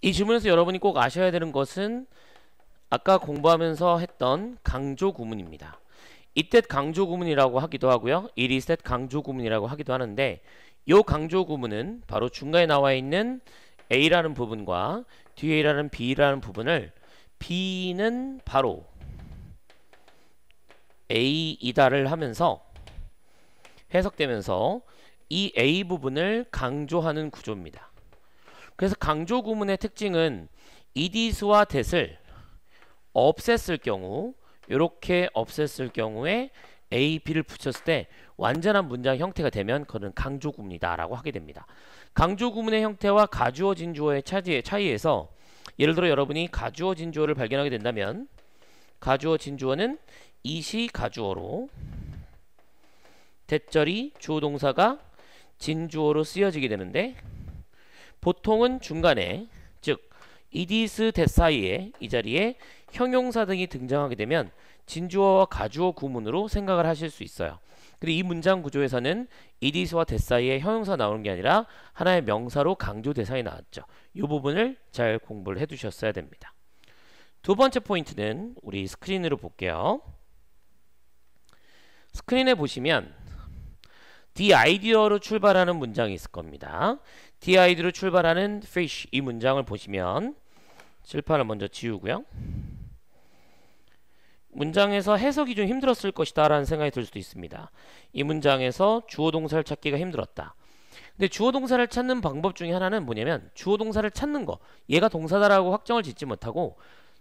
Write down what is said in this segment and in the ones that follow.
이질문에서 여러분이 꼭 아셔야 되는 것은 아까 공부하면서 했던 강조 구문입니다. 이때 강조 구문이라고 하기도 하고요. 이리셋 강조 구문이라고 하기도 하는데 이 강조 구문은 바로 중간에 나와 있는 A라는 부분과 뒤에라는 B라는 부분을 B는 바로 A이다를 하면서 해석되면서 이 A 부분을 강조하는 구조입니다. 그래서 강조 구문의 특징은 이디스와 댓을 없앴을 경우 이렇게 없앴을 경우에 A, B를 붙였을 때 완전한 문장 형태가 되면 그는 강조 구입니다 라고 하게 됩니다. 강조 구문의 형태와 가주어 진주어의 차지의 차이에서 예를 들어 여러분이 가주어 진주어를 발견하게 된다면 가주어 진주어는 이시 가주어로 대절이 주어동사가 진주어로 쓰여지게 되는데 보통은 중간에 즉 이디스 데 사이에 이 자리에 형용사 등이 등장하게 되면 진주어와 가주어 구문으로 생각을 하실 수 있어요. 그리고 이 문장 구조에서는 이디스와 데 사이에 형용사 나오는 게 아니라 하나의 명사로 강조 대상이 나왔죠. 이 부분을 잘 공부를 해두셨어야 됩니다. 두 번째 포인트는 우리 스크린으로 볼게요. 스크린에 보시면 디아이디어로 출발하는 문장이 있을 겁니다. 디아이디어로 출발하는 fish 이 문장을 보시면 칠판을 먼저 지우고요. 문장에서 해석이 좀 힘들었을 것이다 라는 생각이 들 수도 있습니다. 이 문장에서 주어 동사를 찾기가 힘들었다. 근데 주어 동사를 찾는 방법 중에 하나는 뭐냐면 주어 동사를 찾는 거 얘가 동사다라고 확정을 짓지 못하고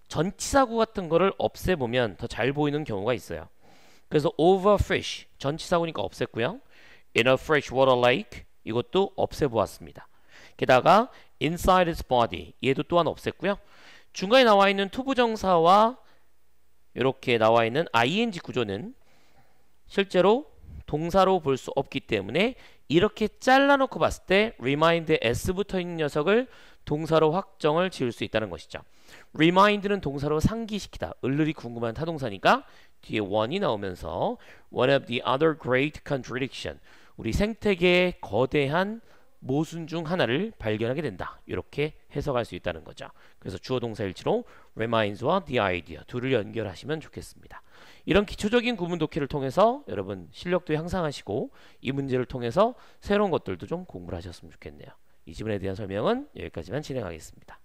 전치사구 같은 거를 없애보면 더 잘 보이는 경우가 있어요. 그래서 overfish 전치사구니까 없앴고요. in a fresh water lake 이것도 없애보았습니다. 게다가 inside his body 얘도 또한 없앴고요. 중간에 나와 있는 투부정사와 이렇게 나와 있는 ing 구조는 실제로 동사로 볼 수 없기 때문에 이렇게 잘라놓고 봤을 때 remind에 s 부터 있는 녀석을 동사로 확정을 지을 수 있다는 것이죠. remind는 동사로 상기시키다. 을르리 궁금한 타동사니까 뒤에 one이 나오면서 one of the other great contradiction 우리 생태계의 거대한 모순 중 하나를 발견하게 된다. 이렇게 해석할 수 있다는 거죠. 그래서 주어 동사 일치로 reminds와 the idea 둘을 연결하시면 좋겠습니다. 이런 기초적인 구문 독해를 통해서 여러분 실력도 향상하시고 이 문제를 통해서 새로운 것들도 좀 공부를 하셨으면 좋겠네요. 이질문에 대한 설명은 여기까지만 진행하겠습니다.